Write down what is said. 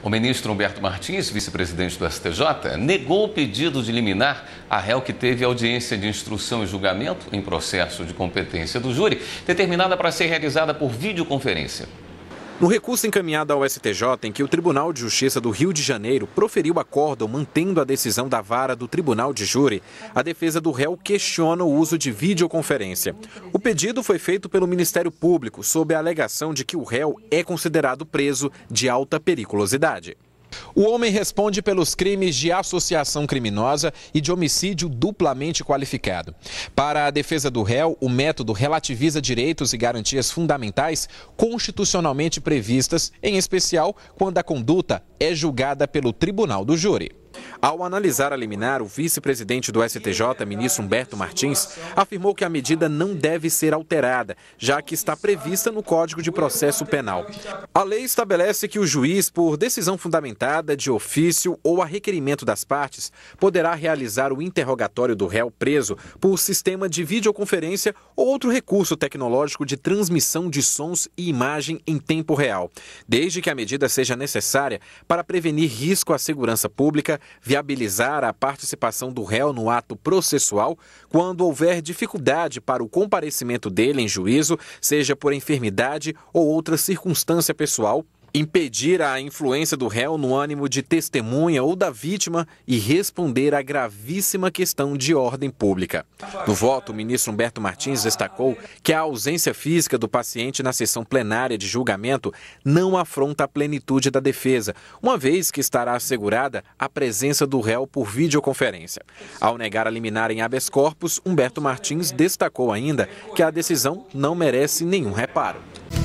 O ministro Humberto Martins, vice-presidente do STJ, negou o pedido de liminar a réu que teve audiência de instrução e julgamento em processo de competência do júri, determinada para ser realizada por videoconferência. No recurso encaminhado ao STJ, em que o Tribunal de Justiça do Rio de Janeiro proferiu acórdão mantendo a decisão da vara do Tribunal de Júri, a defesa do réu questiona o uso de videoconferência. O pedido foi feito pelo Ministério Público sob a alegação de que o réu é considerado preso de alta periculosidade. O homem responde pelos crimes de associação criminosa e de homicídio duplamente qualificado. Para a defesa do réu, o método relativiza direitos e garantias fundamentais constitucionalmente previstas, em especial quando a conduta é julgada pelo tribunal do júri. Ao analisar a liminar, o vice-presidente do STJ, ministro Humberto Martins, afirmou que a medida não deve ser alterada, já que está prevista no Código de Processo Penal. A lei estabelece que o juiz, por decisão fundamentada, de ofício ou a requerimento das partes, poderá realizar o interrogatório do réu preso por sistema de videoconferência ou outro recurso tecnológico de transmissão de sons e imagem em tempo real, desde que a medida seja necessária para prevenir risco à segurança pública viabilizar a participação do réu no ato processual quando houver dificuldade para o comparecimento dele em juízo, seja por enfermidade ou outra circunstância pessoal, impedir a influência do réu no ânimo de testemunha ou da vítima e responder à gravíssima questão de ordem pública. No voto, o ministro Humberto Martins destacou que a ausência física do paciente na sessão plenária de julgamento não afronta a plenitude da defesa, uma vez que estará assegurada a presença do réu por videoconferência. Ao negar a liminar em habeas corpus, Humberto Martins destacou ainda que a decisão não merece nenhum reparo.